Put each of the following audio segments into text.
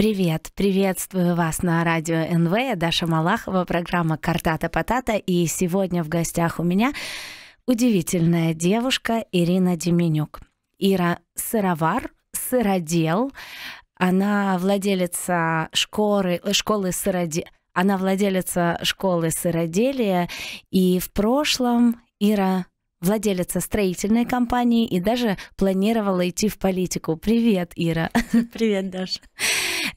Привет, приветствую вас на радио НВ. Я Даша Малахова, программа «Картата Потата». И сегодня в гостях у меня удивительная девушка Ирина Деменюк. Ира сыровар, сыродел. Она владелица школы, э, школы сыроде... Она владелица школы сыроделия, и в прошлом Ира владелица строительной компании и даже планировала идти в политику. Привет, Ира. Привет, Даша.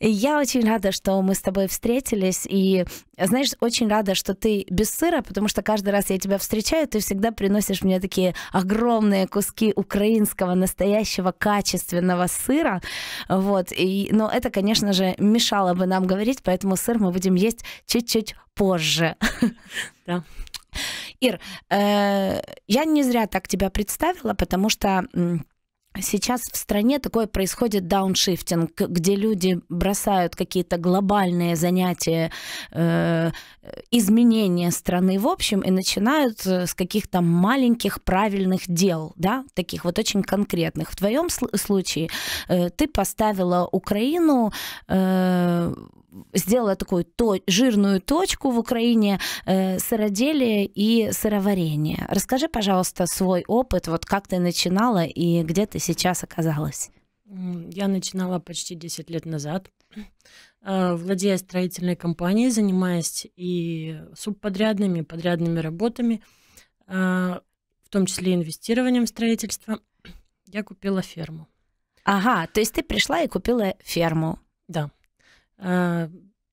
Я очень рада, что мы с тобой встретились, и, знаешь, очень рада, что ты без сыра, потому что каждый раз я тебя встречаю, ты всегда приносишь мне такие огромные куски украинского настоящего качественного сыра, вот, и, но это, конечно же, мешало бы нам говорить, поэтому сыр мы будем есть чуть-чуть позже. Да. Ир, э, я не зря так тебя представила, потому что Сейчас в стране такое происходит дауншифтинг, где люди бросают какие-то глобальные занятия, э, изменения страны в общем и начинают э, с каких-то маленьких правильных дел, да, таких вот очень конкретных. В твоем случае э, ты поставила Украину сделала такую то, жирную точку в Украине э, сыроделие и сыроварение. Расскажи, пожалуйста, свой опыт, вот как ты начинала и где ты сейчас оказалась. Я начинала почти 10 лет назад, э, владея строительной компанией, занимаясь и субподрядными, и подрядными работами, э, в том числе инвестированием в строительство. Я купила ферму. Ага, то есть ты пришла и купила ферму. Да. А,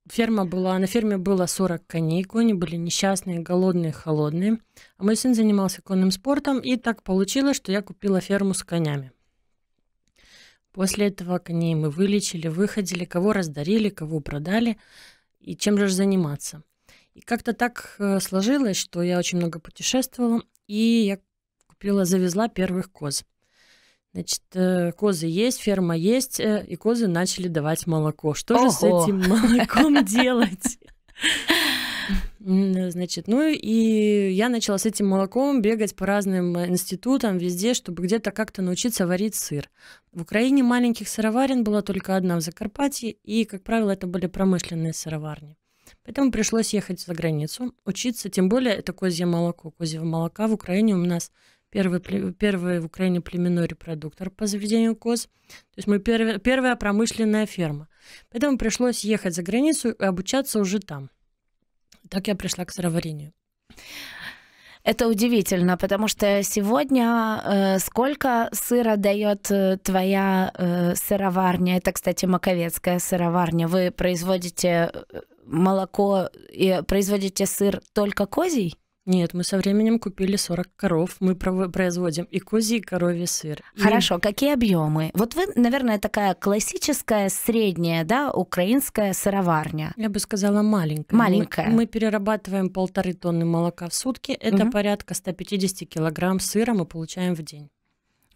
ферма была, на ферме было 40 коней, кони были несчастные, голодные, холодные. А мой сын занимался конным спортом, и так получилось, что я купила ферму с конями. После этого коней мы вылечили, выходили, кого раздарили, кого продали, и чем же заниматься. И как-то так э, сложилось, что я очень много путешествовала, и я купила, завезла первых коз. Значит, э, козы есть, ферма есть, э, и козы начали давать молоко. Что Ого. же с этим молоком делать? Значит, ну и я начала с этим молоком бегать по разным э, институтам везде, чтобы где-то как-то научиться варить сыр. В Украине маленьких сыроварен была только одна в Закарпатье, и, как правило, это были промышленные сыроварни. Поэтому пришлось ехать за границу, учиться, тем более это козье молоко. Козьего молока в Украине у нас первый, первый в Украине племенной репродуктор по заведению коз. То есть мы перв, первая промышленная ферма. Поэтому пришлось ехать за границу и обучаться уже там. Так я пришла к сыроварению. Это удивительно, потому что сегодня э, сколько сыра дает э, твоя э, сыроварня? Это, кстати, маковецкая сыроварня. Вы производите э, молоко и производите сыр только козий? Нет, мы со временем купили 40 коров, мы производим и козий, и коровий сыр. Хорошо, и... какие объемы? Вот вы, наверное, такая классическая средняя, да, украинская сыроварня. Я бы сказала маленькая. Маленькая. Мы, мы перерабатываем полторы тонны молока в сутки, это угу. порядка 150 килограмм сыра мы получаем в день.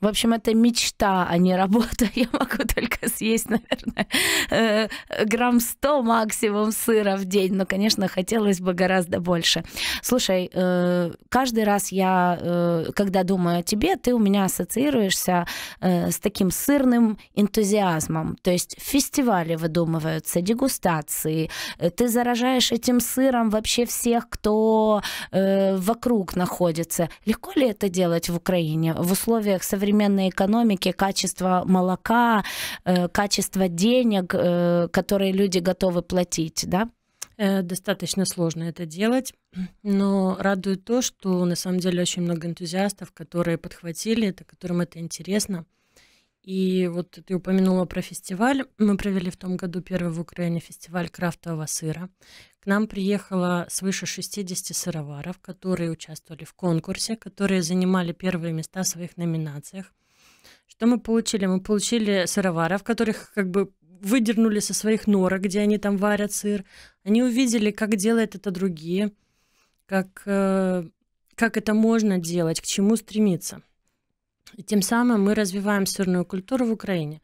В общем, это мечта, а не работа. Я могу только съесть, наверное, э, грамм 100 максимум сыра в день. Но, конечно, хотелось бы гораздо больше. Слушай, э, каждый раз я, э, когда думаю о тебе, ты у меня ассоциируешься с таким сырным энтузиазмом. То есть фестивали выдумываются, дегустации. Ты заражаешь этим сыром вообще всех, кто вокруг находится. Легко ли это делать в Украине в условиях современного современной экономике качество молока, э, качество денег, э, которые люди готовы платить, да? Э, достаточно сложно это делать, но радует то, что на самом деле очень много энтузиастов, которые подхватили это, которым это интересно. И вот ты упомянула про фестиваль. Мы провели в том году первый в Украине фестиваль крафтового сыра. К нам приехало свыше 60 сыроваров, которые участвовали в конкурсе, которые занимали первые места в своих номинациях. Что мы получили? Мы получили сыроваров, которых как бы выдернули со своих норок, где они там варят сыр. Они увидели, как делают это другие, как, э, как это можно делать, к чему стремиться тем самым мы развиваем сырную культуру в Украине.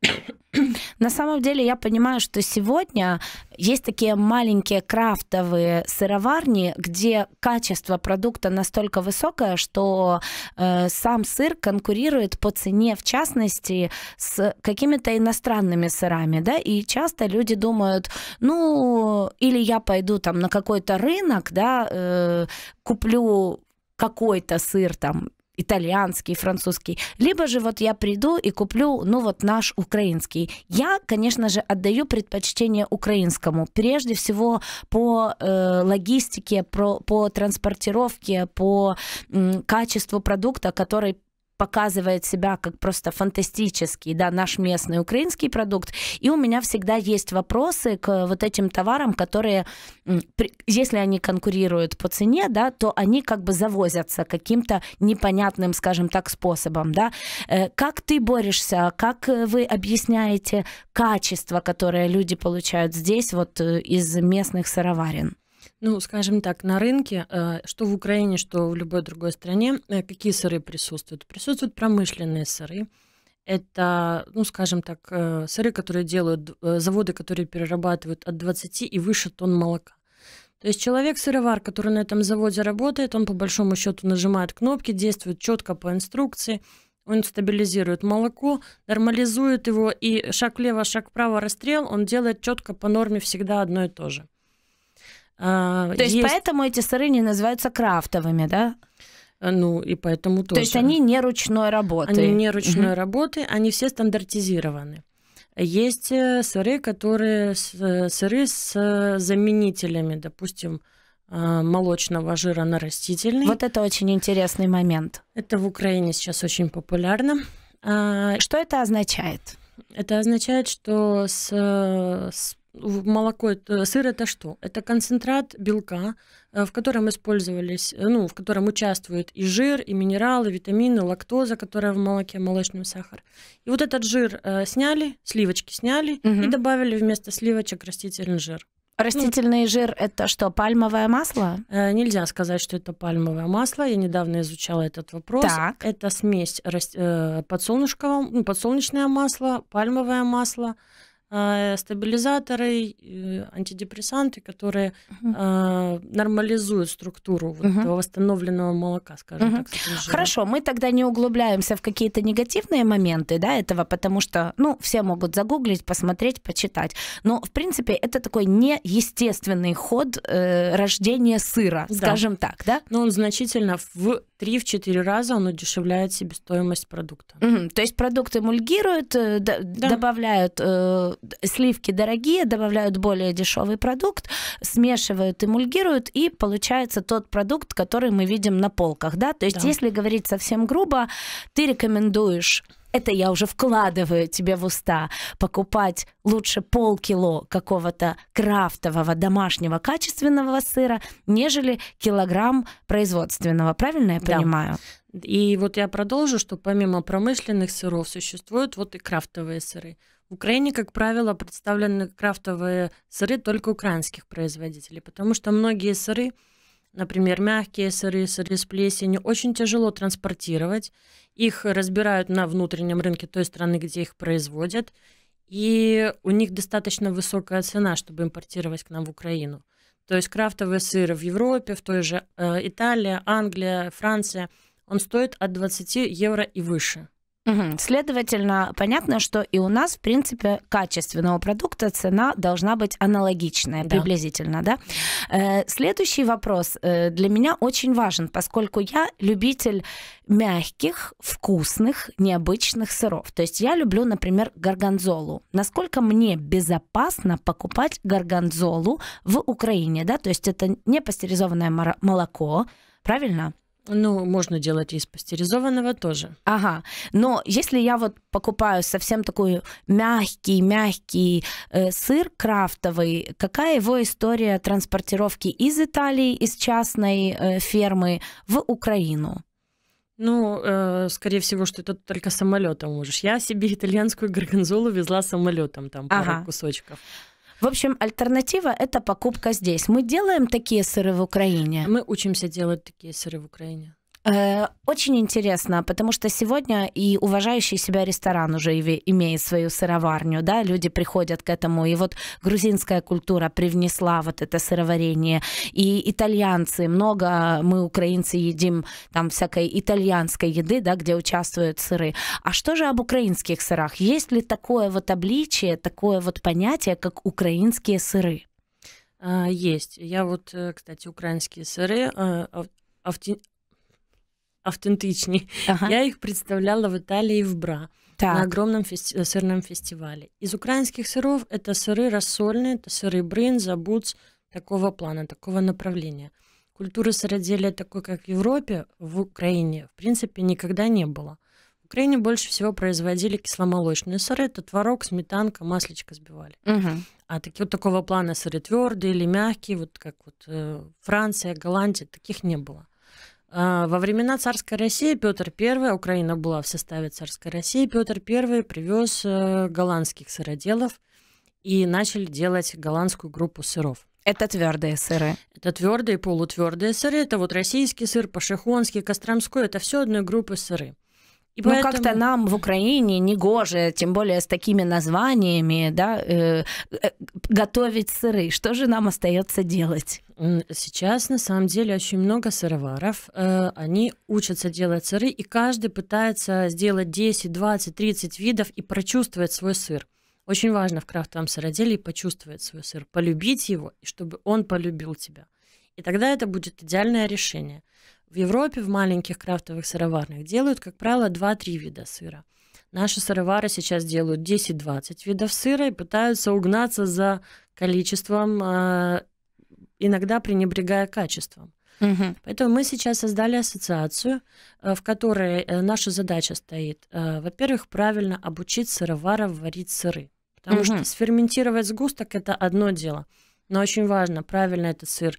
На самом деле я понимаю, что сегодня есть такие маленькие крафтовые сыроварни, где качество продукта настолько высокое, что э, сам сыр конкурирует по цене, в частности, с какими-то иностранными сырами, да, и часто люди думают, ну, или я пойду там на какой-то рынок, да, э, куплю какой-то сыр там итальянский, французский, либо же вот я приду и куплю, ну вот наш украинский. Я, конечно же, отдаю предпочтение украинскому, прежде всего по э, логистике, про, по транспортировке, по э, качеству продукта, который показывает себя как просто фантастический, да, наш местный украинский продукт. И у меня всегда есть вопросы к вот этим товарам, которые, если они конкурируют по цене, да, то они как бы завозятся каким-то непонятным, скажем так, способом, да. Э, как ты борешься, как вы объясняете качество, которое люди получают здесь вот э, из местных сыроварен? Ну, скажем так, на рынке, э, что в Украине, что в любой другой стране, э, какие сыры присутствуют? Присутствуют промышленные сыры. Это, ну, скажем так, э, сыры, которые делают заводы, которые перерабатывают от 20 и выше тонн молока. То есть человек-сыровар, который на этом заводе работает, он по большому счету нажимает кнопки, действует четко по инструкции, он стабилизирует молоко, нормализует его, и шаг влево, шаг вправо, расстрел, он делает четко по норме всегда одно и то же. А, То есть, есть поэтому эти сыры не называются крафтовыми, да? А, ну, и поэтому тоже. То есть они не ручной работы. Они не ручной угу. работы, они все стандартизированы. Есть э, сыры, которые э, сыры с э, заменителями, допустим, молочного жира на растительный. Вот это очень интересный момент. Это в Украине сейчас очень популярно. А, что это означает? Это означает, что с, с молоко, сыр это что? Это концентрат белка, э, в котором использовались, э, ну, в котором участвует и жир, и минералы, витамины, лактоза, которая в молоке, молочный сахар. И вот этот жир э, сняли, сливочки сняли угу. и добавили вместо сливочек растительный жир. Ну, растительный ну, жир это что, пальмовое масло? Э, нельзя сказать, что это пальмовое масло. Я недавно изучала этот вопрос. Так. Это смесь э, подсолнечного, ну, подсолнечное масло, пальмовое масло Э, стабилизаторы, э, антидепрессанты, которые угу. нормализуют структуру вот угу. восстановленного молока, скажем угу. так. Хорошо, мы тогда не углубляемся в какие-то негативные моменты да, этого, потому что ну, все могут загуглить, посмотреть, почитать. Но, в принципе, это такой неестественный ход э, рождения сыра, да. скажем так, да? Ну, он значительно в 3-4 раза он удешевляет себестоимость продукта. Угу. То есть продукты мульгируют, э, да. добавляют э, сливки дорогие, добавляют более дешевый продукт, смешивают, эмульгируют, и получается тот продукт, который мы видим на полках. Да? То есть, да. если говорить совсем грубо, ты рекомендуешь это я уже вкладываю тебе в уста, покупать лучше полкило какого-то крафтового, домашнего, качественного сыра, нежели килограмм производственного. Правильно я да. понимаю? И вот я продолжу, что помимо промышленных сыров существуют вот и крафтовые сыры. В Украине, как правило, представлены крафтовые сыры только украинских производителей, потому что многие сыры, например, мягкие сыры, сыры с плесенью, очень тяжело транспортировать. Их разбирают на внутреннем рынке той страны, где их производят, и у них достаточно высокая цена, чтобы импортировать к нам в Украину. То есть крафтовые сыры в Европе, в той же э, Италия, Англия, Франция, он стоит от 20 евро и выше. Угу. Следовательно, понятно, что и у нас, в принципе, качественного продукта цена должна быть аналогичная, да. приблизительно, да? Э, следующий вопрос э, для меня очень важен, поскольку я любитель мягких, вкусных, необычных сыров. То есть я люблю, например, горгонзолу. Насколько мне безопасно покупать горгонзолу в Украине, да? То есть это не пастеризованное молоко, правильно? Ну, можно делать из пастеризованного тоже. Ага. Но если я вот покупаю совсем такой мягкий-мягкий э, сыр крафтовый, какая его история транспортировки из Италии, из частной э, фермы в Украину? Ну, э, скорее всего, что это только самолетом можешь. Я себе итальянскую горгонзолу везла самолетом, там ага. пару кусочков. В общем, альтернатива – это покупка здесь. Мы делаем такие сыры в Украине? Мы учимся делать такие сыры в Украине. Э, очень интересно, потому что сегодня и уважающий себя ресторан уже имеет свою сыроварню, да, люди приходят к этому, и вот грузинская культура привнесла вот это сыроварение, и итальянцы, много э, мы, украинцы, едим там всякой итальянской еды, да, где участвуют сыры. А что же об украинских сырах? Есть ли такое вот обличие, такое вот понятие, как украинские сыры? А, есть. Я вот, э, кстати, украинские сыры автентичні. Ага. Я их представляла в Італії в Бра так. на огромном фести- э, сырном фестивале. Из украинских сыров это сыры рассольные, это сыры бринза, буц, такого плана, такого направления. Культуры сыроделия такой, как в Европе, в Украине, в принципе, никогда не было. В Украине больше всего производили кисломолочные сыры. Это творог, сметанка, маслечко сбивали. Угу. А такие вот такого плана сыры твердые или мягкие, вот как вот э, Франция, Голландия, таких не было. А, во времена царской России Петр I, Украина была в составе царской России, Петр I привез э, голландских сыроделов и начали делать голландскую группу сыров. Это твердые сыры. Это твердые, полутвердые сыры. Это вот российский сыр, пашихонский, костромской. Это все одной группы сыры. И поэтому... Ну, как-то нам в Украине не гоже, тем более с такими названиями, да, э, э, готовить сыры. Что же нам остается делать? Сейчас, на самом деле, очень много сыроваров. Э, они учатся делать сыры, и каждый пытается сделать 10, 20, 30 видов и прочувствовать свой сыр. Очень важно в крафтовом сыроделии почувствовать свой сыр, полюбить его, и чтобы он полюбил тебя. И тогда это будет идеальное решение. В Европе в маленьких крафтовых сыроварных делают, как правило, 2-3 вида сыра. Наши сыровары сейчас делают 10-20 видов сыра и пытаются угнаться за количеством, а, иногда пренебрегая качеством. Угу. Поэтому мы сейчас создали ассоциацию, э, в которой э, наша задача стоит, э, во-первых, правильно обучить сыроваров варить сыры. Потому угу. что сферментировать сгусток это одно дело, но очень важно правильно этот сыр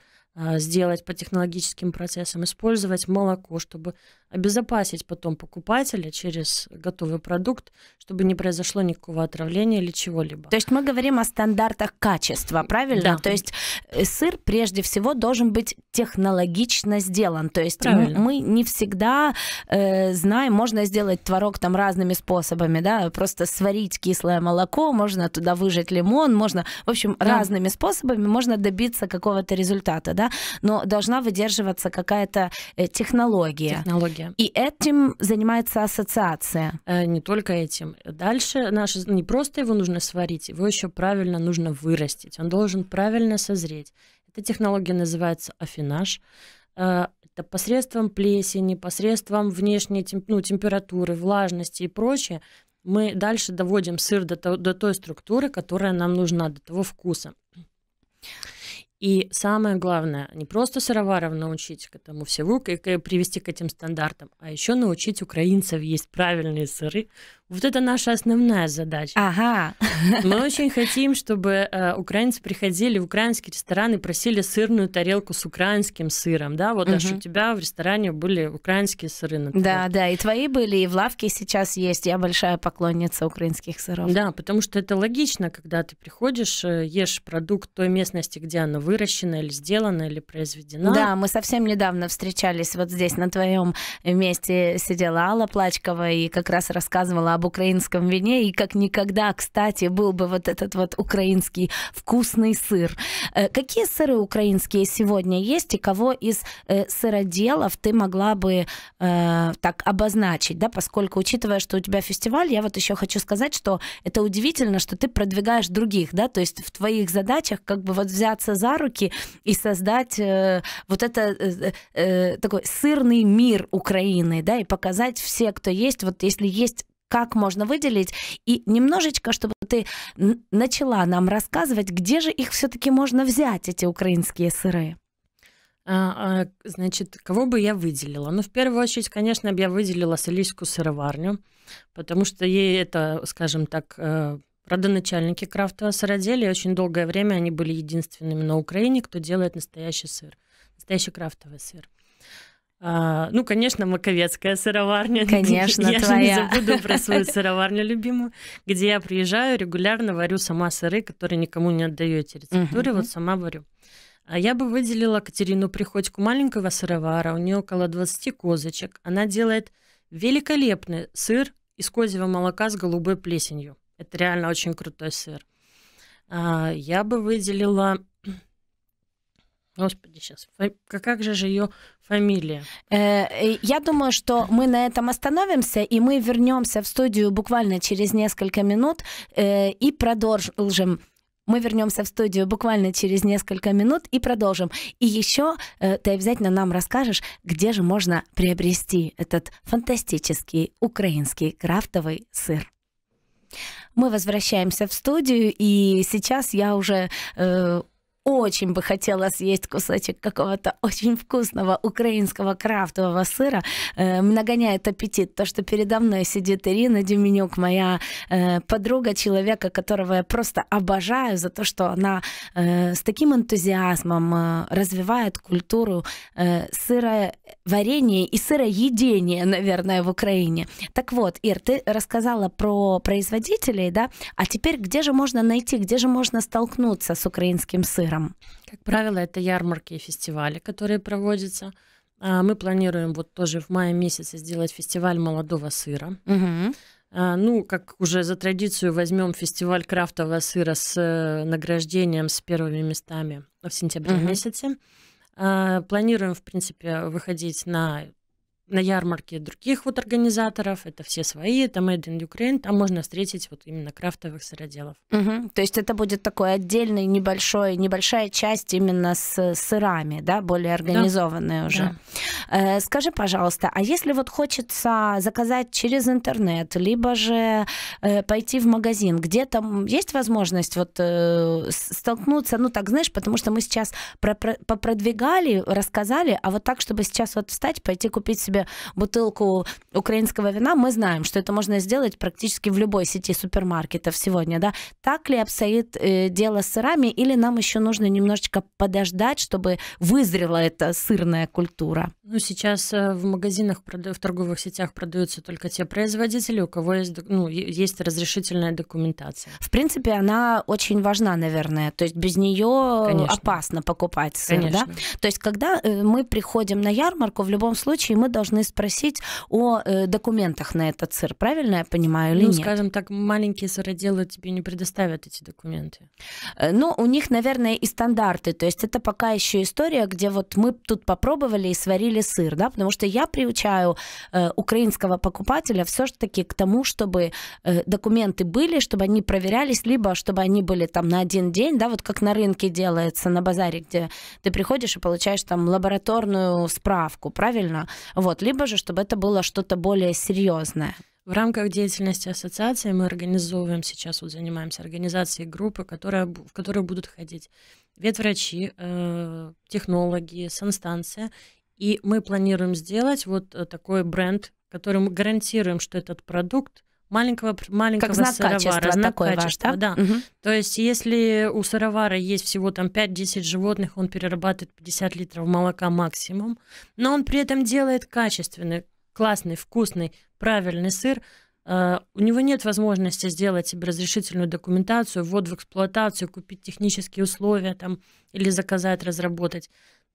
а, сделать по технологическим процессам, использовать молоко, чтобы обезопасить потом покупателя через готовый продукт, чтобы не произошло никакого отравления или чего-либо. То есть мы говорим о стандартах качества, правильно? Да. То есть э, сыр прежде всего должен быть технологично сделан. То есть правильно. мы не всегда э, знаем, можно сделать творог там разными способами, да, просто сварить кислое молоко, можно туда выжать лимон, можно, в общем, да. разными способами можно добиться какого-то результата, да? но должна выдерживаться какая-то э, технология. Технология. И этим занимается ассоциация. Э, не только этим. Дальше наше не просто его нужно сварить, его еще правильно нужно вырастить. Он должен правильно созреть. Эта технология называется афинаж. Э, это посредством плесени, посредством внешней ну, температуры, влажности и прочее мы дальше доводим сыр до, до той структуры, которая нам нужна, до того вкуса. И самое главное, не просто сыроваров научить к этому всему, привести к этим стандартам, а еще научить украинцев есть правильные сыры, вот это наша основная задача. Ага. Мы очень хотим, чтобы э, украинцы приходили в украинские рестораны и просили сырную тарелку с украинским сыром, да? Вот угу. у тебя в ресторане были украинские сыры. На да, да, и твои были, и в лавке сейчас есть. Я большая поклонница украинских сыров. Да, потому что это логично, когда ты приходишь, э, ешь продукт той местности, где оно выращено или сделано, или произведено. Да, мы совсем недавно встречались вот здесь, на твоем месте сидела Алла Плачкова и как раз рассказывала об украинском вине, и как никогда, кстати, был бы вот этот вот украинский вкусный сыр. Э, какие сыры украинские сегодня есть, и кого из э, сыроделов ты могла бы э, так обозначить, да, поскольку, учитывая, что у тебя фестиваль, я вот еще хочу сказать, что это удивительно, что ты продвигаешь других, да, то есть в твоих задачах как бы вот взяться за руки и создать э, вот это э, э такой сырный мир Украины, да, и показать все, кто есть, вот если есть как можно выделить, и немножечко, чтобы ты начала нам рассказывать, где же их все-таки можно взять, эти украинские сыры. А, а, значит, кого бы я выделила? Ну, в первую очередь, конечно, бы я выделила Солийскую сыроварню, потому что ей это, скажем так, э, родоначальники крафтового сыроделия. Очень долгое время они были единственными на Украине, кто делает настоящий сыр, настоящий крафтовый сыр. А, ну, конечно, маковецкая сыроварня. Конечно, я твоя. не забуду про свою сыроварню любимую, где я приезжаю, регулярно варю сама сыры, которые никому не отдаю эти рецептуры, вот сама варю. А я бы выделила Катерину Приходьку маленького сыровара, у нее около 20 козочек. Она делает великолепный сыр из козьего молока с голубой плесенью. Это реально очень крутой сыр. А, я бы выделила Господи, сейчас. Как же же ее фамилия? Э, э, я думаю, что мы на этом остановимся, и мы вернемся в студию буквально через несколько минут э, и продолжим мы вернемся в студию буквально через несколько минут и продолжим. И еще э, ты обязательно нам расскажешь, где же можно приобрести этот фантастический украинский крафтовый сыр. Мы возвращаемся в студию, и сейчас я уже э, очень бы хотела съесть кусочек какого-то очень вкусного украинского крафтового сыра. Э, нагоняет аппетит то, что передо мной сидит Ирина Деменюк, моя э, подруга, человека, которого я просто обожаю за то, что она э, с таким энтузиазмом э, развивает культуру э, сыроварения и сыроедения, наверное, в Украине. Так вот, Ир, ты рассказала про производителей, да? А теперь где же можно найти, где же можно столкнуться с украинским сыром? программ. Как правило, это ярмарки и фестивали, которые проводятся. А, мы планируем вот тоже в мае месяце сделать фестиваль молодого сыра. Угу. Ну, как уже за традицию, возьмем фестиваль крафтового сыра с э, награждением с первыми местами в сентябре угу. месяце. А, планируем, в принципе, выходить на на ярмарке других вот организаторов, это все свои, это Made in Ukraine, там можно встретить вот именно крафтовых сыроделов. Угу. То есть это будет такой отдельный небольшой, небольшая часть именно с сырами, да, более организованная да. уже. Да. Э, скажи, пожалуйста, а если вот хочется заказать через интернет, либо же э, пойти в магазин, где там есть возможность вот э, столкнуться, ну так, знаешь, потому что мы сейчас про, про, попродвигали, рассказали, а вот так, чтобы сейчас вот встать, пойти купить себе себе бутылку украинского вина, мы знаем, что это можно сделать практически в любой сети супермаркетов сегодня, да? Так ли обстоит э, дело с сырами, или нам еще нужно немножечко подождать, чтобы вызрела эта сырная культура? Ну, сейчас э, в магазинах, в торговых сетях продаются только те производители, у кого есть, ну, есть разрешительная документация. В принципе, она очень важна, наверное. То есть без нее Конечно. опасно покупать сыр, Конечно. да? То есть когда э, мы приходим на ярмарку, в любом случае мы должны должны спросить о э, документах на этот сыр, правильно я понимаю или ну, нет? Ну, скажем так, маленькие сыроделы тебе не предоставят эти документы. Э, ну, у них, наверное, и стандарты, то есть это пока еще история, где вот мы тут попробовали и сварили сыр, да, потому что я приучаю э, украинского покупателя все-таки к тому, чтобы э, документы были, чтобы они проверялись, либо чтобы они были там на один день, да, вот как на рынке делается, на базаре, где ты приходишь и получаешь там лабораторную справку, правильно? Вот, вот. Либо же, чтобы это было что-то более серьезное. В рамках деятельности ассоциации мы организовываем сейчас, вот занимаемся организацией группы, которая, в которую будут ходить ветврачи, э, технологи, санстанция. И мы планируем сделать вот э, такой бренд, которым мы гарантируем, что этот продукт маленького маленького как знак сыровара, знак такой качества, ваш, да? да. Угу. То есть если у сыровара есть всего там 5-10 животных, он перерабатывает 50 литров молока максимум, но он при этом делает качественный, классный, вкусный, правильный сыр, э, у него нет возможности сделать себе разрешительную документацию, ввод в эксплуатацию, купить технические условия там, или заказать, разработать.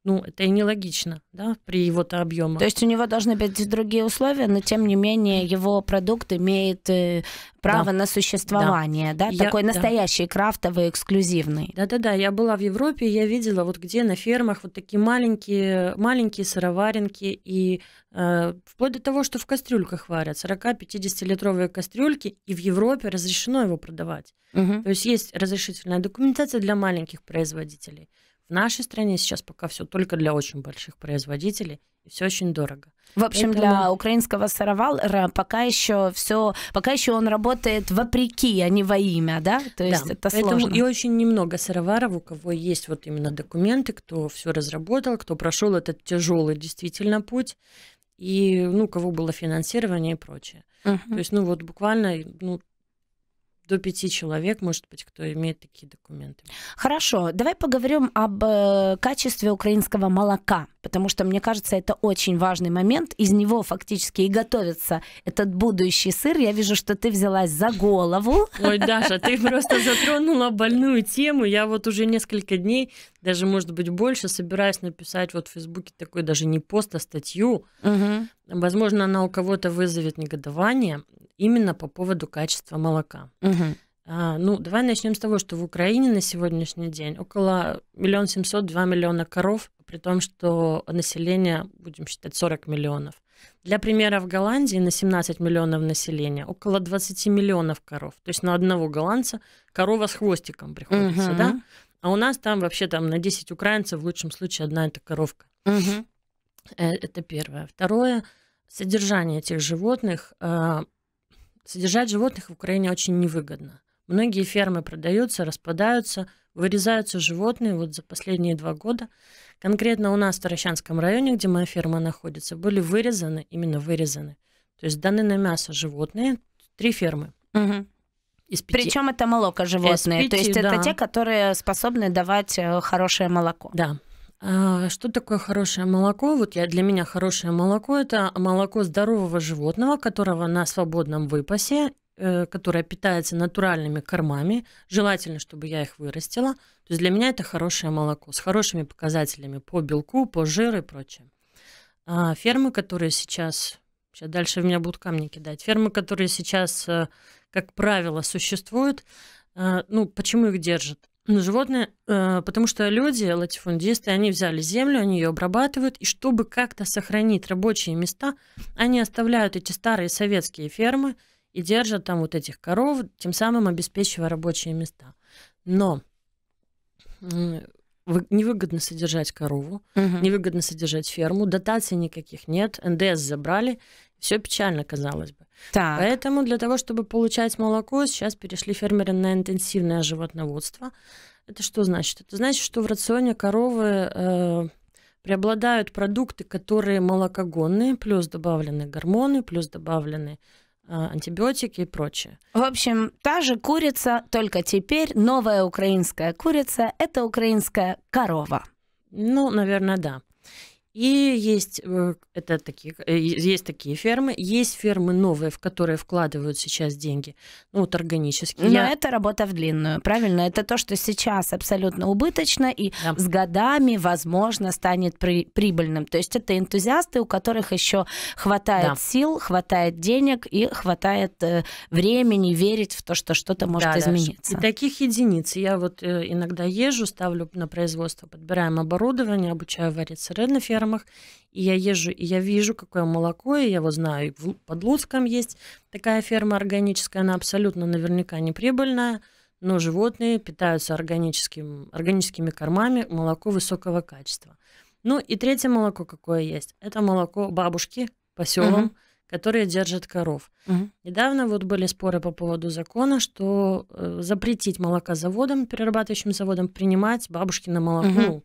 Ну, это и нелогично, да, при его-то объеме. То есть у него должны быть другие условия, но тем не менее его продукт имеет э, право да. на существование, да, да? Я, такой да. настоящий крафтовый, эксклюзивный. Да-да-да, я была в Европе, я видела вот где на фермах вот такие маленькие, маленькие сыроваренки и э, вплоть до того, что в кастрюльках варят, 40-50 литровые кастрюльки, и в Европе разрешено его продавать. Угу. То есть есть разрешительная документация для маленьких производителей. В нашей стране сейчас пока все только для очень больших производителей, и все очень дорого. В общем, Поэтому... для украинского сыровара пока еще все, пока еще он работает вопреки, а не во имя, да? То есть да. это Поэтому сложно. И очень немного сыроваров, у кого есть вот именно документы, кто все разработал, кто прошел этот тяжелый действительно путь и ну, у кого было финансирование и прочее. Uh-huh. То есть, ну вот буквально ну, до пяти человек, может быть, кто имеет такие документы. Хорошо, давай поговорим об э, качестве украинского молока, потому что, мне кажется, это очень важный момент. Из него фактически и готовится этот будущий сыр. Я вижу, что ты взялась за голову. Ой, Даша, ты просто затронула больную тему. Я вот уже несколько дней, даже, может быть, больше, собираюсь написать вот в Фейсбуке такой даже не пост, а статью. Угу. Возможно, она у кого-то вызовет негодование именно по поводу качества молока. Угу. А, ну, давай начнем с того, что в Украине на сегодняшний день около миллион семьсот, два миллиона коров, при том, что население, будем считать, 40 миллионов. Для примера, в Голландии на 17 миллионов населения около 20 миллионов коров. То есть на одного голландца корова с хвостиком приходится, угу. да? А у нас там вообще там на 10 украинцев в лучшем случае одна эта коровка. Угу. Это первое. Второе, содержание этих животных а, Содержать животных в Украине очень невыгодно. Многие фермы продаются, распадаются, вырезаются животные. Вот за последние два года, конкретно у нас в Таращанском районе, где моя ферма находится, были вырезаны, именно вырезаны. То есть даны на мясо животные, три фермы. Угу. Из пяти. Причем это молоко животные, из пяти, то есть да. это те, которые способны давать э, хорошее молоко. Да, а, что такое хорошее молоко? Вот я, для меня хорошее молоко – это молоко здорового животного, которого на свободном выпасе, э, которое питается натуральными кормами. Желательно, чтобы я их вырастила. То есть для меня это хорошее молоко с хорошими показателями по белку, по жиру и прочее. А фермы, которые сейчас... Сейчас дальше в меня будут камни кидать. Фермы, которые сейчас, э, как правило, существуют, э, ну, почему их держат? Животные, э, потому что люди, латифундисты, они взяли землю, они ее обрабатывают, и чтобы как-то сохранить рабочие места, они оставляют эти старые советские фермы и держат там вот этих коров, тем самым обеспечивая рабочие места. Но невыгодно содержать корову, угу. невыгодно содержать ферму, дотаций никаких нет, НДС забрали, все печально, казалось бы. Так. Поэтому для того, чтобы получать молоко, сейчас перешли фермеры на интенсивное животноводство. Это что значит? Это значит, что в рационе коровы э, преобладают продукты, которые молокогонные, плюс добавлены гормоны, плюс добавлены э, антибиотики и прочее. В общем, та же курица, только теперь новая украинская курица – это украинская корова. Ну, наверное, да. И есть, э, это такие, э, есть такие фермы, есть фермы новые, в которые вкладывают сейчас деньги, ну вот органические. Но Я... это работа в длинную, правильно? Это то, что сейчас абсолютно убыточно и да. с годами, возможно, станет при, прибыльным. То есть это энтузиасты, у которых еще хватает да. сил, хватает денег и хватает э, времени верить в то, что что-то может да, измениться. Да. И таких единиц. Я вот э, иногда езжу, ставлю на производство, подбираем оборудование, обучаю варить на ферме, фермах, и я езжу, и я вижу, какое молоко, и я его знаю, и под Луцком есть такая ферма органическая, она абсолютно наверняка не прибыльная, но животные питаются органическим, органическими кормами, молоко высокого качества. Ну и третье молоко какое есть, это молоко бабушки по селам, угу которые держат коров. Угу. Недавно вот были споры по поводу закона, что э, запретить заводам, перерабатывающим заводам, принимать бабушкино молоко, угу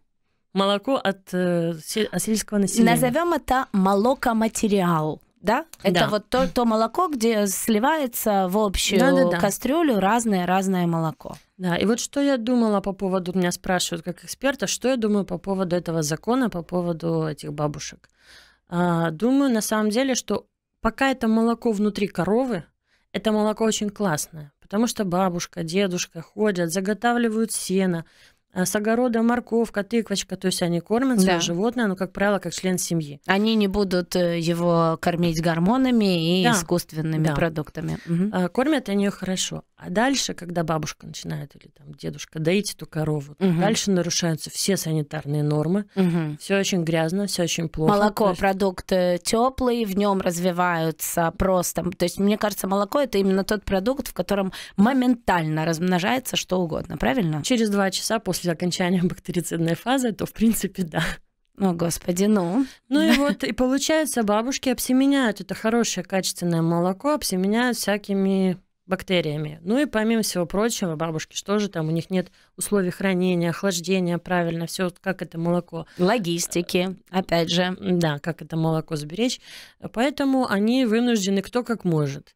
молоко от э, сельского населения. Назовем это молокоматериал. Да? да? Это вот то, то молоко, где сливается в общую да, да, да. кастрюлю разное-разное молоко. Да, и вот что я думала по поводу, меня спрашивают как эксперта, что я думаю по поводу этого закона, по поводу этих бабушек. А, думаю, на самом деле, что пока это молоко внутри коровы, это молоко очень классное, потому что бабушка, дедушка ходят, заготавливают сено, Э, с огорода морковка, тыквочка, то есть они кормят свое животное, но, ну, как правило, как член семьи. Они не будут э, его кормить гормонами и да. искусственными да. продуктами. Угу. Кормят они ее хорошо. А дальше, когда бабушка начинает или там дедушка доить эту корову, угу. дальше нарушаются все санитарные нормы. Угу. Все очень грязно, все очень плохо. Молоко, есть... продукт э, теплый, в нем развиваются просто. То есть, мне кажется, молоко это именно тот продукт, в котором моментально размножается что угодно, правильно? Через два часа после окончания бактерицидной фазы, то в принципе да. О, господи, ну. Ну и вот, и получается, бабушки обсеменяют это хорошее качественное молоко, обсеменяют всякими бактериями. Ну и помимо всего прочего, бабушки что же там, у них нет условий хранения, охлаждения правильно, все как это молоко. Э, Логистики, опять же. Да, как это молоко сберечь. Поэтому они вынуждены кто как может.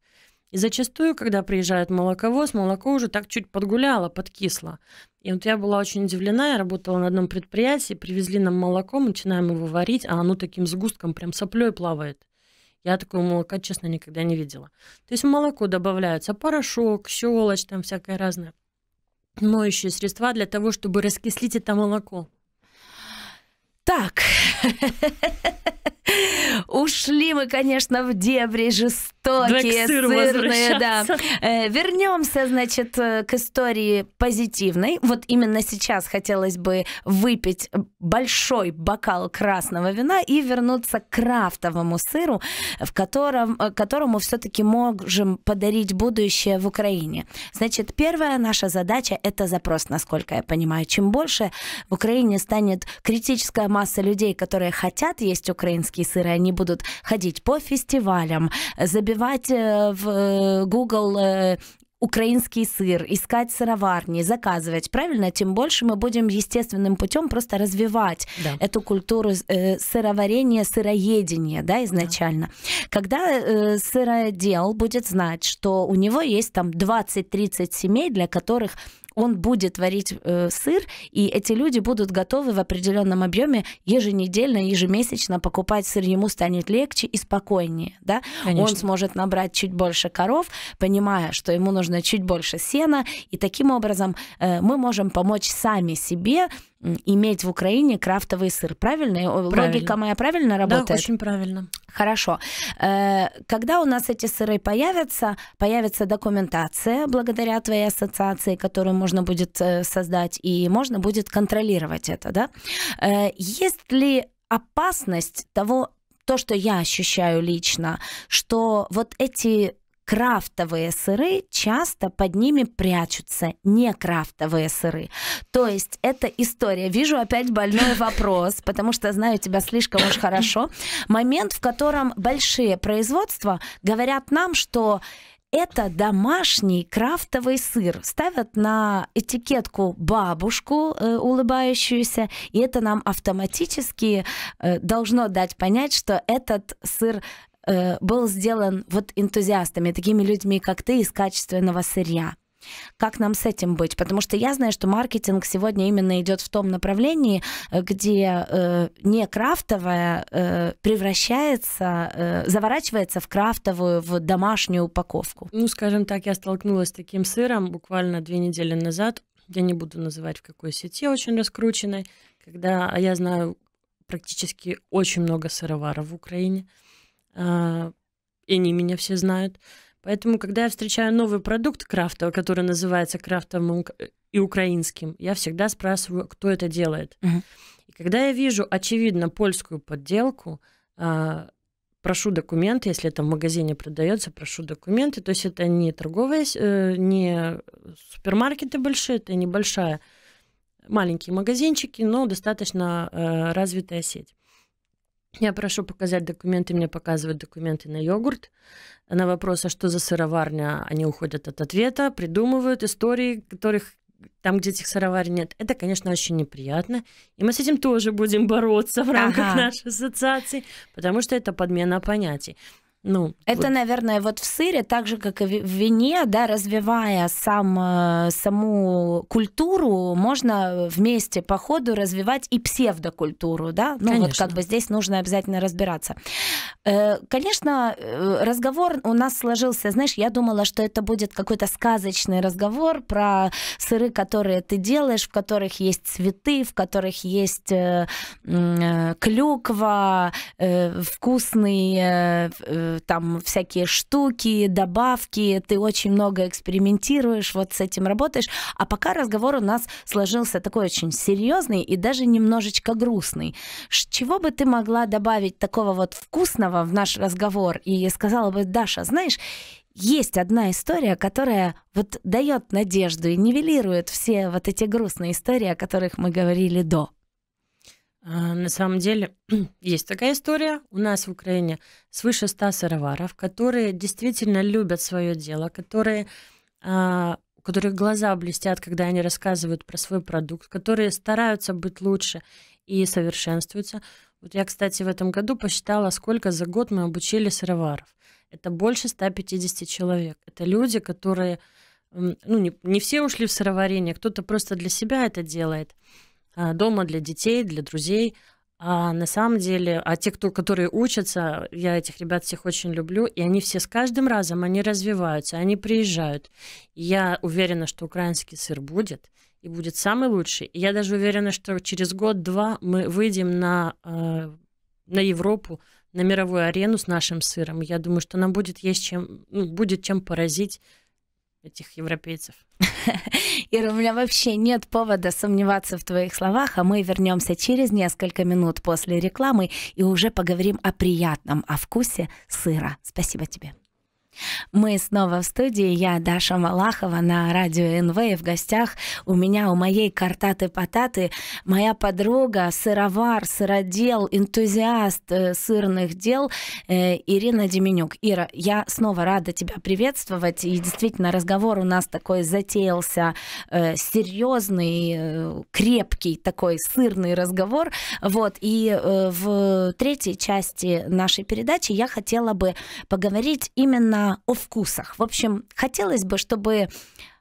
И зачастую, когда приезжает молоковоз, молоко уже так чуть подгуляло, подкисло. И вот я была очень удивлена, я работала на одном предприятии, привезли нам молоко, мы начинаем его варить, а оно таким сгустком прям соплей плавает. Я такого молока, честно, никогда не видела. То есть в молоко добавляются порошок, щелочь, там всякое разное. Моющие средства для того, чтобы раскислить это молоко. Так. Ушли мы, конечно, в дебри жестокие, сырные. Да. Э, вернемся, значит, э, к истории позитивной. Вот именно сейчас хотелось бы выпить большой бокал красного вина и вернуться к крафтовому сыру, в котором, э, которому все-таки можем подарить будущее в Украине. Значит, первая наша задача — это запрос, насколько я понимаю. Чем больше в Украине станет критическая масса людей, которые хотят есть украинский доставки сыра, они будут ходить по фестивалям, забивать э, в э, Google э, украинский сыр, искать сыроварни, заказывать, правильно? Тем больше мы будем естественным путем просто развивать да. эту культуру э, сыроварения, сыроедения, да, изначально. Да. Когда э, сыродел будет знать, что у него есть там 20-30 семей, для которых он будет варить э, сыр, и эти люди будут готовы в определенном объеме еженедельно, ежемесячно покупать сыр, ему станет легче и спокойнее, да? Он сможет набрать чуть больше коров, понимая, что ему нужно чуть больше сена, и таким образом э, мы можем помочь сами себе иметь в Украине крафтовый сыр. Правильно? Э, правильно. Логика моя правильно работает? Да, очень правильно. Хорошо. Э, когда у нас эти сыры появятся, появится документация благодаря твоей ассоциации, которую можно будет э, создать, и можно будет контролировать это, да? Есть ли опасность того, то, что я ощущаю лично, что вот эти крафтовые сыры часто под ними прячутся не крафтовые сыры. То есть это история. Вижу опять больной вопрос, потому что знаю тебя слишком уж хорошо. Момент, в котором большие производства говорят нам, что это домашний крафтовый сыр. Ставят на этикетку бабушку э, улыбающуюся, и это нам автоматически э, должно дать понять, что этот сыр Э, был сделан вот энтузиастами, такими людьми, как ты, из качественного сырья. Как нам с этим быть? Потому что я знаю, что маркетинг сегодня именно идет в том направлении, э, где э, не крафтовое э, превращается, э, заворачивается в крафтовую, в домашнюю упаковку. Ну, скажем так, я столкнулась с таким сыром буквально две недели назад. Я не буду называть в какой сети очень раскрученной, когда я знаю практически очень много сыроваров в Украине. Mm а, и они меня все знают. Поэтому, когда я встречаю новый продукт крафтовый, который называется крафтовым э, и украинским, я всегда спрашиваю, кто это делает. Uh-huh. И когда я вижу, очевидно, польскую подделку, а, прошу документы, если это в магазине продается, прошу документы. То есть это не торговые, э, не супермаркеты большие, это небольшая, маленькие магазинчики, но достаточно э, развитая сеть. Я прошу показать документы, мне показывают документы на йогурт. На вопрос, а что за сыроварня, они уходят от ответа, придумывают истории, которых там, где этих сыроварь нет. Это, конечно, очень неприятно. И мы с этим тоже будем бороться в рамках ага. нашей ассоциации, потому что это подмена понятий. Ну, это, вот. наверное, вот в сыре, так же, как и в вине, да, развивая сам, э, саму культуру, можно вместе по ходу развивать и псевдокультуру, да? Ну, конечно. вот как бы здесь нужно обязательно разбираться. Э, конечно, э, разговор у нас сложился, знаешь, я думала, что это будет какой-то сказочный разговор про сыры, которые ты делаешь, в которых есть цветы, в которых есть клюква, вкусный там всякие штуки, добавки, ты очень много экспериментируешь, вот с этим работаешь. А пока разговор у нас сложился такой очень серьезный и даже немножечко грустный. Чего бы ты могла добавить такого вот вкусного в наш разговор? И сказала бы, Даша, знаешь, есть одна история, которая вот дает надежду и нивелирует все вот эти грустные истории, о которых мы говорили до. А, на самом деле есть такая история у нас в Украине свыше 100 сыроваров, которые действительно любят свое дело, которые а, у которых глаза блестят, когда они рассказывают про свой продукт, которые стараются быть лучше и совершенствуются. Вот я, кстати, в этом году посчитала, сколько за год мы обучили сыроваров. Это больше 150 человек. Это люди, которые, ну, не, не все ушли в сыроварение, кто-то просто для себя это делает. А, дома для детей, для друзей. А на самом деле, а те, кто, которые учатся, я этих ребят всех очень люблю, и они все с каждым разом, они развиваются, они приезжают. я уверена, что украинский сыр будет, и будет самый лучший. И я даже уверена, что через год-два мы выйдем на, э, на Европу, на мировую арену с нашим сыром. Я думаю, что нам будет есть чем, ну, будет чем поразить этих европейцев. Ира, у меня вообще нет повода сомневаться в твоих словах, а мы вернемся через несколько минут после рекламы и уже поговорим о приятном, о вкусе сыра. Спасибо тебе. Мы снова в студии, я Даша Малахова на радио НВ и в гостях у меня, у моей картаты-потаты, моя подруга, сыровар, сыродел, энтузиаст э, сырных дел э, Ирина Деменюк. Ира, я снова рада тебя приветствовать, и действительно разговор у нас такой затеялся э, серьезный, крепкий такой сырный разговор, вот, и в третьей части нашей передачи я хотела бы поговорить именно о вкусах. В общем, хотелось бы, чтобы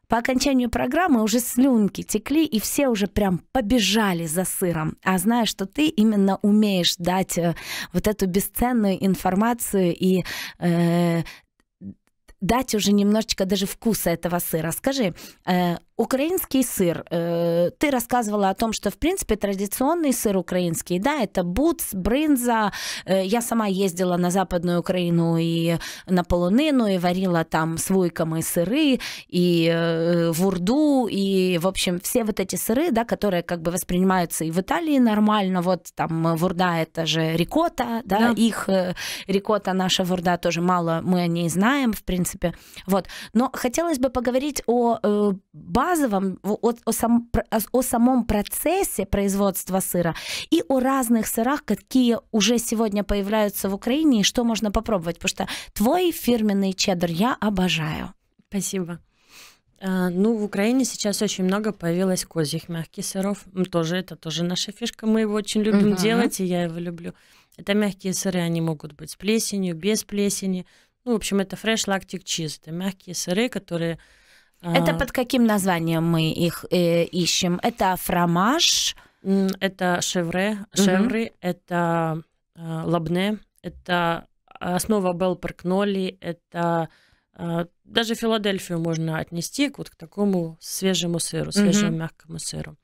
по окончанию программы уже слюнки текли, и все уже прям побежали за сыром. А зная, что ты именно умеешь дать э, вот эту бесценную информацию и э, дать уже немножечко даже вкуса этого сыра. Скажи, э, Украинский сыр. Э, ты рассказывала о том, что, в принципе, традиционный сыр украинский, да, это бутс, брынза. Э, я сама ездила на Западную Украину и на Полонину, и варила там с вуйком сыры, и э, вурду, и, в общем, все вот эти сыры, да, которые как бы воспринимаются и в Италии нормально, вот там вурда — это же рикота, да, да. их рикота, наша вурда, тоже мало мы о ней знаем, в принципе, вот. Но хотелось бы поговорить о базовом, о, о, сам, о самом процессе производства сыра и о разных сырах, какие уже сегодня появляются в Украине и что можно попробовать. Потому что твой фирменный чеддер я обожаю. Спасибо. А, ну, в Украине сейчас очень много появилось козьих мягких сыров. тоже, это тоже наша фишка, мы его очень любим uh-huh. делать, и я его люблю. Это мягкие сыры, они могут быть с плесенью, без плесени. Ну, в общем, это фреш лактик чиз. Это мягкие сыры, которые это а. под каким названием мы их э, ищем? Это фромаж? Это шевре, шевры, угу. это э, лабне, это э, основа белперкноли, это э, даже Филадельфию можно отнести вот к такому свежему сыру, свежему угу. мягкому сыру.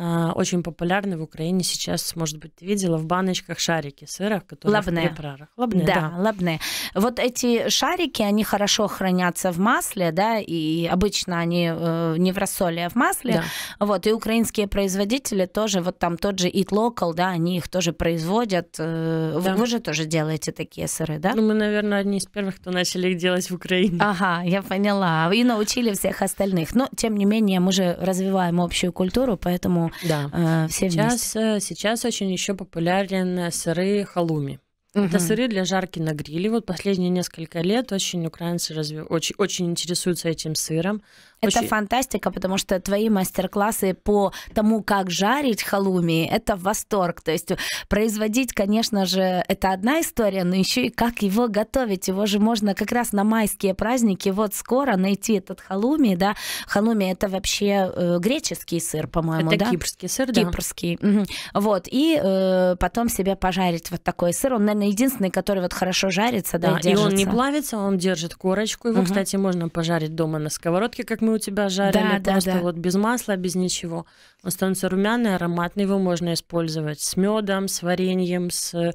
А, очень популярны в Украине сейчас, может быть, ты видела в баночках шарики сыра, которые лабне. в приправах. Лабне, да, да, лабне. Вот эти шарики, они хорошо хранятся в масле, да, и обычно они э, не в рассоле, а в масле. Да. Вот, и украинские производители тоже, вот там тот же Eat Local, да, они их тоже производят. Э, да. Вы, вы же тоже делаете такие сыры, да? Ну, мы, наверное, одни из первых, кто начали их делать в Украине. Ага, я поняла. И научили всех остальных. Но, тем не менее, мы же развиваем общую культуру, поэтому да. э, все сейчас, вместе. Э, сейчас очень еще популярен э, сыры халуми. Угу. Это сыры для жарки на гриле. Вот последние несколько лет очень украинцы разве... очень, очень интересуются этим сыром. Это Очень... фантастика, потому что твои мастер-классы по тому, как жарить халуми, это восторг. То есть производить, конечно же, это одна история, но еще и как его готовить. Его же можно как раз на майские праздники вот скоро найти этот халуми, да. Халуми это вообще э, греческий сыр, по-моему, это да? кипрский сыр, да. Кипрский. Угу. Вот и э, потом себе пожарить вот такой сыр. Он, наверное, единственный, который вот хорошо жарится, да, да и, и он не плавится, он держит корочку. Его, угу. кстати, можно пожарить дома на сковородке, как мы мы у тебя жарили, да, просто да, да. вот без масла, без ничего. Он становится румяный, ароматный, его можно использовать с медом, с вареньем, с э,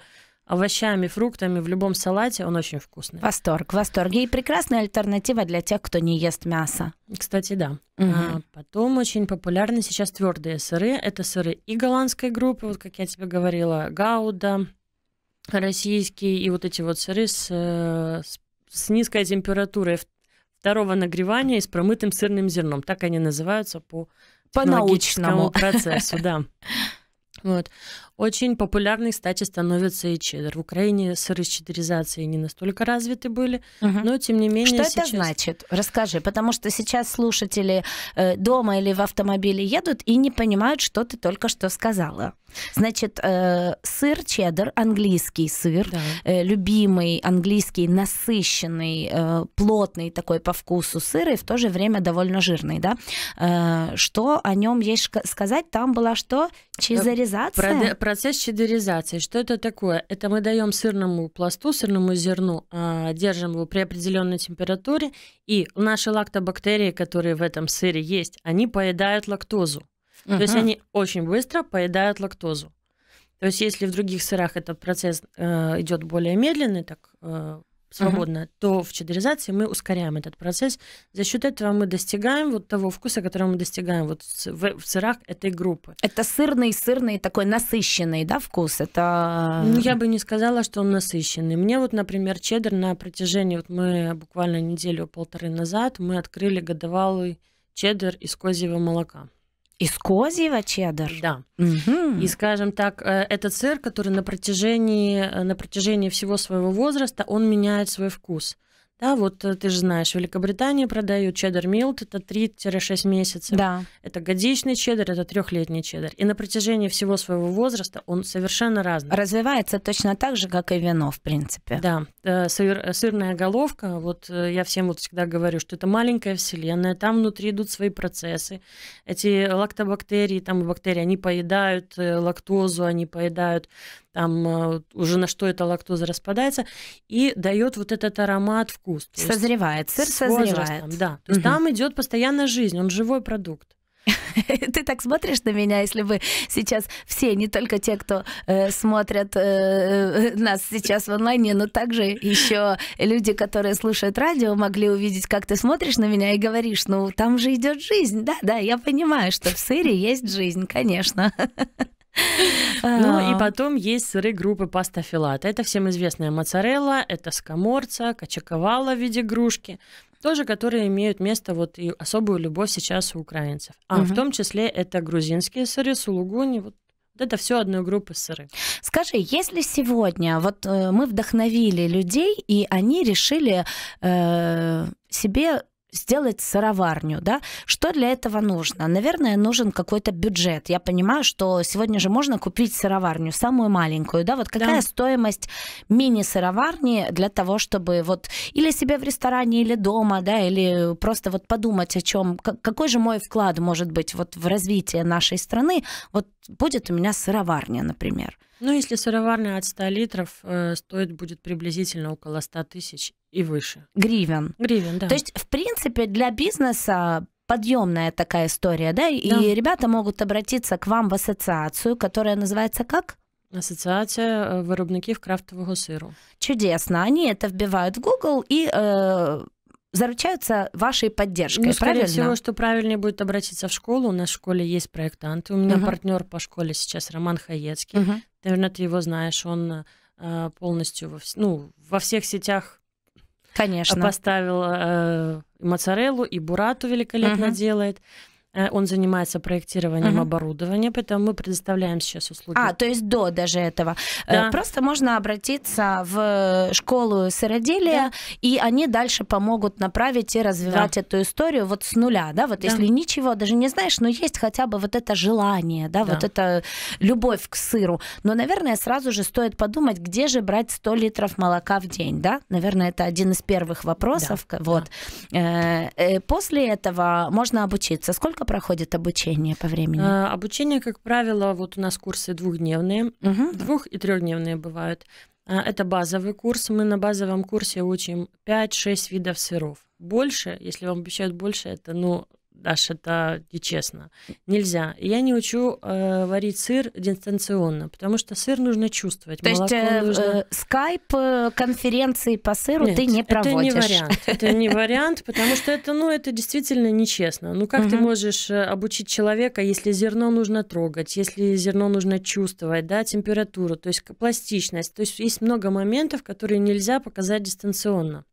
овощами, фруктами, в любом салате он очень вкусный. Восторг, восторг. И прекрасная альтернатива для тех, кто не ест мясо. Кстати, да. Угу. А потом очень популярны сейчас твердые сыры. Это сыры и голландской группы, вот как я тебе говорила, гауда, российские, и вот эти вот сыры с, э, с, с низкой температурой в второго нагревания и с промытым сырным зерном. Так они называются по по-научному процессу, да. Вот. Очень популярной, кстати, становится и чеддер. В Украине сыры с чеддеризацией не настолько развиты были, угу. но тем не менее. Что сейчас... это значит? Расскажи, потому что сейчас слушатели э, дома или в автомобиле едут и не понимают, что ты только что сказала. Значит, э, сыр чеддер, английский сыр, да. э, любимый английский, насыщенный, э, плотный такой по вкусу сыр и в то же время довольно жирный, да. Э, что о нем есть сказать? Там была что? Чезаризация? Про процесс чедеризации. Что это такое? Это мы даем сырному пласту, сырному зерну, э, держим его при определенной температуре, и наши лактобактерии, которые в этом сыре есть, они поедают лактозу. Uh -huh. То есть они очень быстро поедают лактозу. То есть если в других сырах этот процесс э, идет более медленный, так э, свободно, Uh -huh. то в чедеризации мы ускоряем этот процесс. За счет этого мы достигаем вот того вкуса, который мы достигаем вот в, в сырах этой группы. Это сырный, сырный такой насыщенный, да, вкус? Это... Ну, я бы не сказала, что он насыщенный. Мне вот, например, чеддер на протяжении, вот мы буквально неделю-полторы назад, мы открыли годовалый чеддер из козьего молока. Из козьего чеддер? Да. Угу. И, скажем так, э, это сыр, который на протяжении, э, на протяжении всего своего возраста, он меняет свой вкус. Да, вот э, ты же знаешь, Великобритания продают чеддер милт, это 3-6 месяцев. Да. Это годичный чеддер, это трехлетний чеддер. И на протяжении всего своего возраста он совершенно разный. Развивается точно так же, как и вино, в принципе. Да, э, сыр, э, сырная головка, вот я всем вот всегда говорю, что это маленькая вселенная, там внутри идут свои процессы. Эти лактобактерии, там бактерии, они поедают лактозу, они поедают там э, уже на что эта лактоза распадается, и дает вот этот аромат, вкус. То созревает, сыр созревает. да, то есть угу. там идет постоянно жизнь, он живой продукт. Ты так смотришь на меня, если вы сейчас все, не только те, кто э, смотрят э, э, нас сейчас в онлайне, но также еще люди, которые слушают радио, могли увидеть, как ты смотришь на меня и говоришь, ну там же идет жизнь, да, да, я понимаю, что в сыре есть жизнь, конечно. А. Ну и потом есть сыры группы паста Это всем известная моцарелла, это скаморца, качаковала в виде игрушки, тоже которые имеют место вот и особую любовь сейчас у украинцев. А в том числе это грузинские сыры, сулугуни, вот это все одной группы сыры. Скажи, если сегодня вот э, мы вдохновили людей и они решили э, себе сделать сыроварню, да, что для этого нужно? Наверное, нужен какой-то бюджет. Я понимаю, что сегодня же можно купить сыроварню, самую маленькую, да, вот какая да. стоимость мини-сыроварни для того, чтобы вот или себе в ресторане, или дома, да, или просто вот подумать о чем, какой же мой вклад может быть вот в развитие нашей страны, вот будет у меня сыроварня, например. Ну, если сыроварня от 100 литров э, стоит будет приблизительно около 100 тысяч и выше. Гривен. Гривен, да. То есть, в принципе, для бизнеса подъемная такая история, да? И ребята могут обратиться к вам в ассоциацию, которая называется как? Асоціація э, виробників крафтового сыра. Чудесно. Они это вбивают в Google и э, заручаются вашей поддержкой. Ну, скорее правильно? всего, что правильнее будет обратиться в школу. У нас в школе есть проектанты. У меня uh-huh. партнер по школе сейчас Роман Хаецкий. Uh-huh. Наверное, ты его знаешь. Он э, полностью во, вс- ну, во всех сетях Конечно. поставил э, моцареллу, и Бурату великолепно uh-huh. делает. Э, он занимается проектированием угу. оборудования, поэтому мы предоставляем сейчас услуги. А, то есть до даже этого. Э, да. Просто можно обратиться в э, школу сыроделия, да. и они дальше помогут направить и развивать да. эту историю вот с нуля, да, вот да. если ничего даже не знаешь, но есть хотя бы вот это желание, да, да. вот это любовь к сыру. Но, наверное, сразу же стоит подумать, где же брать 100 литров молока в день, да? Наверное, это один из первых вопросов. Да. Вот. Да. После этого можно обучиться. Сколько долго проходит обучение по времени? А, обучение, как правило, вот у нас курсы двухдневные, угу. двух- и трехдневные бывают. А, это базовый курс. Мы на базовом курсе учим 5-6 видов сыров. Больше, если вам обещают больше, это, ну, Даша, это нечестно. Нельзя. Я не учу э, варить сыр дистанционно, потому что сыр нужно чувствовать. То есть э, нужно... э, скайп э, конференции по сыру Нет, ты не проводишь? Это не вариант. Это не вариант, потому что это, ну, это действительно нечестно. Ну как ты можешь э, обучить человека, если зерно нужно трогать, если зерно нужно чувствовать, да, температуру, то есть пластичность. То есть есть много моментов, которые нельзя показать дистанционно.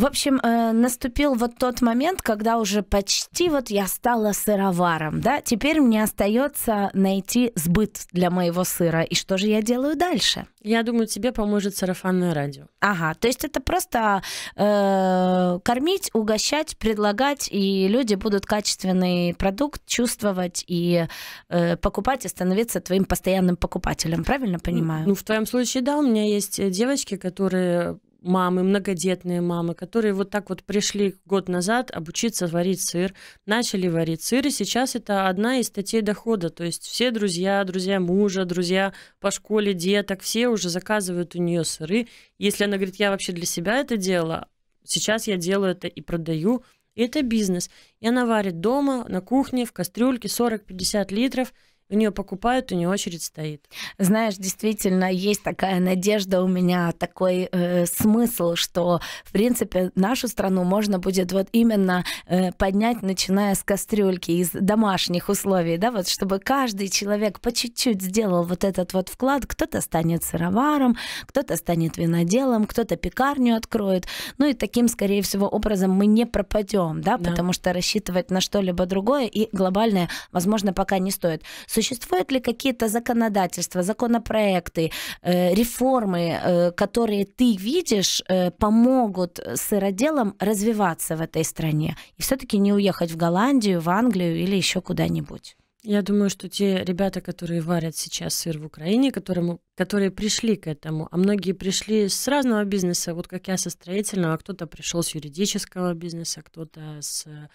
В общем, э, наступил вот тот момент, когда уже почти вот я стала сыроваром, да, теперь мне остается найти сбыт для моего сыра, и что же я делаю дальше? Я думаю, тебе поможет сарафанное радио. Ага, то есть это просто э, кормить, угощать, предлагать, и люди будут качественный продукт чувствовать и э, покупать, и становиться твоим постоянным покупателем, правильно ну, понимаю? Ну, ну, в твоем случае, да, у меня есть э, девочки, которые мамы, многодетные мамы, которые вот так вот пришли год назад обучиться варить сыр, начали варить сыр, и сейчас это одна из статей дохода. То есть все друзья, друзья мужа, друзья по школе деток, все уже заказывают у нее сыры. Если она говорит, я вообще для себя это делала, сейчас я делаю это и продаю, и это бизнес. И она варит дома, на кухне, в кастрюльке 40-50 литров – у нее покупают, у нее очередь стоит. Знаешь, действительно, есть такая надежда у меня, такой э, смысл, что, в принципе, нашу страну можно будет вот именно э, поднять, начиная с кастрюльки, из домашних условий, да, вот чтобы каждый человек по чуть-чуть сделал вот этот вот вклад. Кто-то станет сыроваром, кто-то станет виноделом, кто-то пекарню откроет. Ну и таким, скорее всего, образом мы не пропадем, да, да. потому что рассчитывать на что-либо другое и глобальное, возможно, пока не стоит. Существуют ли какие-то законодательства, законопроекты, э, реформы, э, которые ты видишь, э, помогут сыроделам развиваться в этой стране и все-таки не уехать в Голландию, в Англию или еще куда-нибудь? Я думаю, что те ребята, которые варят сейчас сыр в Украине, которому, которые пришли к этому, а многие пришли с разного бизнеса, вот как я со строительного, а кто-то пришел с юридического бизнеса, кто-то с э,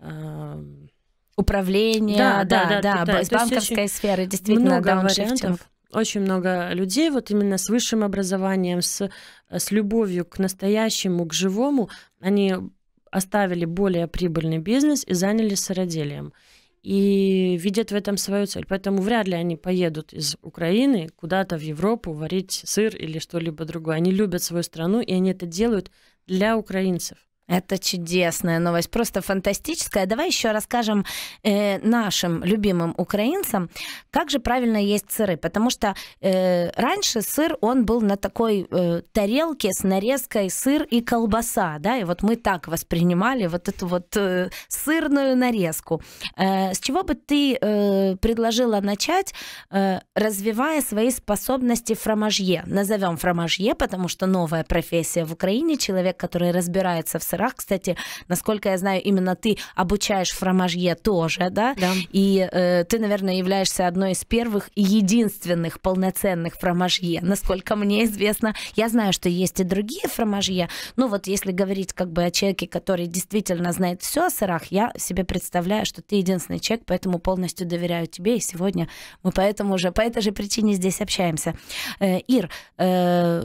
эм, управление, да, да, да, да, да, да. То банковской сферы действительно много вариантов. Очень много людей вот именно с высшим образованием, с, с любовью к настоящему, к живому, они оставили более прибыльный бизнес и занялись сыроделием. И видят в этом свою цель. Поэтому вряд ли они поедут из Украины куда-то в Европу варить сыр или что-либо другое. Они любят свою страну, и они это делают для украинцев. Это чудесная новость, просто фантастическая. Давай еще расскажем э, нашим любимым украинцам, как же правильно есть сыры, потому что э, раньше сыр он был на такой э, тарелке с нарезкой сыр и колбаса, да, и вот мы так воспринимали вот эту вот э, сырную нарезку. Э, с чего бы ты э, предложила начать, э, развивая свои способности фромажье? Назовем фромажье, потому что новая профессия в Украине, человек, который разбирается в сырах сырах. Кстати, насколько я знаю, именно ты обучаешь фромажье тоже, да? Да. И э, ты, наверное, являешься одной из первых и единственных полноценных фромажье, насколько мне известно. Я знаю, что есть и другие фромажье. Ну вот если говорить как бы о человеке, который действительно знает все о сырах, я себе представляю, что ты единственный человек, поэтому полностью доверяю тебе. И сегодня мы поэтому уже по этой же причине здесь общаемся. Э, Ир, э,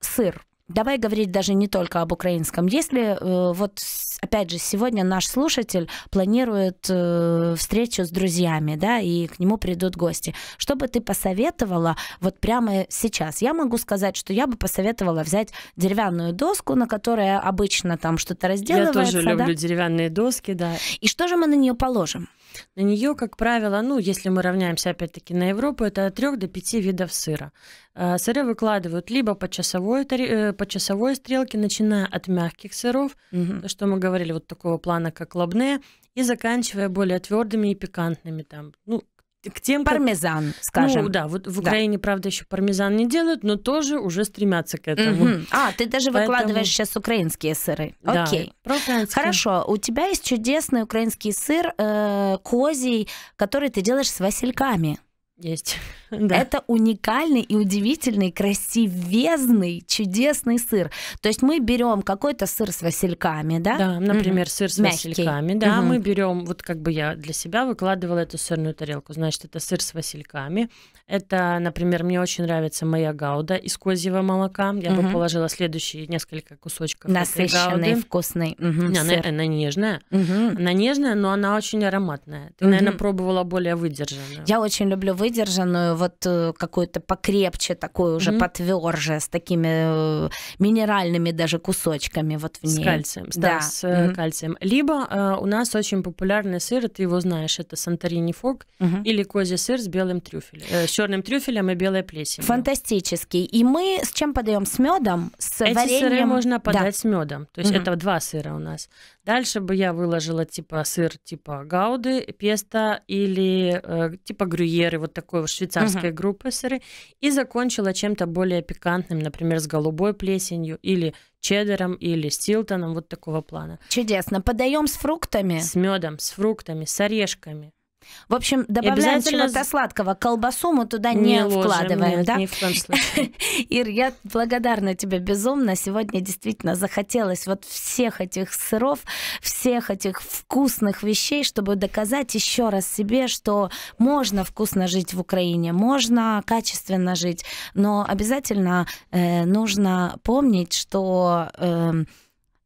сыр Давай говорить даже не только об украинском. Если э, вот опять же сегодня наш слушатель планирует э, встречу с друзьями, да, и к нему придут гости, что бы ты посоветовала вот прямо сейчас? Я могу сказать, что я бы посоветовала взять деревянную доску, на которой обычно там что-то разделывается. Я тоже люблю деревянные доски, да. И что же мы на нее положим? На нее, как правило, ну, если мы равняемся опять-таки на Европу, это от 3 до 5 видов сыра. Э, сыры выкладывают либо по часовой, э, по часовой стрелке, начиная от мягких сыров, угу. что мы говорили, вот такого плана, как лобне, и заканчивая более твердыми и пикантными, там, ну, к тем... Пармезан, как... Ну скажем. Ну да, вот в Украине, да. правда, еще пармезан не делают, но тоже уже стремятся к этому. Угу. А, ты даже Поэтому... выкладываешь сейчас украинские сыры. Да, Окей. Хорошо, у тебя есть чудесный украинский сыр э, козий, который ты делаешь с васильками. Есть. Да. Это уникальный и удивительный, красивезный, чудесный сыр. То есть мы берем какой-то сыр с васильками, да? Да, например, угу. сыр с Мягкий. васильками, да. Угу. Мы берем, вот как бы я для себя выкладывала эту сырную тарелку. Значит, это сыр с васильками, это, например, мне очень нравится моя гауда из козьего молока. Я угу. бы положила следующие несколько кусочков Насыщенный, вкусный угу, она, она нежная. Угу. Она нежная, но она очень ароматная. Ты, угу. наверное, пробовала более выдержанную. Я очень люблю выдержанную, вот э, какую-то покрепче, такую уже угу. потверже, с такими э, минеральными даже кусочками вот в ней. С кальцием, да. с угу. кальцием. Либо э, у нас очень популярный сыр, ты его знаешь, это Санторини Фок угу. или козий сыр с белым трюфелем черным трюфелем и белой плесенью. Фантастический. И мы с чем подаем? С медом? С Эти вареньем? сыры можно подать да. с медом. То есть угу. это два сыра у нас. Дальше бы я выложила типа сыр типа гауды, песто или э, типа грюйеры, вот такой вот швейцарской угу. группы сыры. И закончила чем-то более пикантным, например, с голубой плесенью или чеддером или стилтоном, вот такого плана. Чудесно. Подаем с фруктами? С медом, с фруктами, с орешками. В общем, добавляем обязательно... чего-то сладкого. Колбасу мы туда не, не ложим, вкладываем, нет, да? Ни в коем Ир, я благодарна тебе безумно. Сегодня действительно захотелось вот всех этих сыров, всех этих вкусных вещей, чтобы доказать еще раз себе, что можно вкусно жить в Украине, можно качественно жить, но обязательно э, нужно помнить, что э,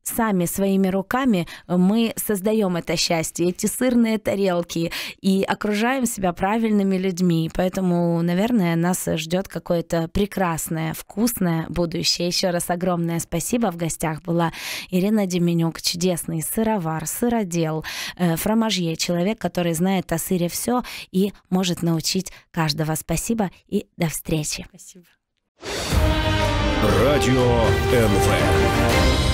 сами своими руками э, мы создаем это счастье, эти сырные тарелки и окружаем себя правильными людьми. Поэтому, наверное, нас ждет какое-то прекрасное, вкусное будущее. Еще раз огромное спасибо. В гостях была Ирина Деменюк, чудесный сыровар, сыродел, э, фромажье, человек, который знает о сыре все и может научить каждого. Спасибо и до встречи. Спасибо. Радио НВ.